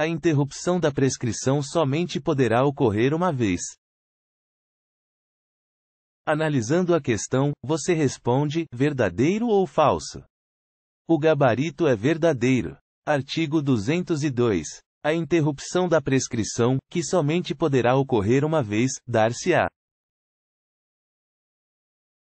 A interrupção da prescrição somente poderá ocorrer uma vez. Analisando a questão, você responde: verdadeiro ou falso? O gabarito é verdadeiro. Artigo 202. A interrupção da prescrição, que somente poderá ocorrer uma vez, dar-se-á.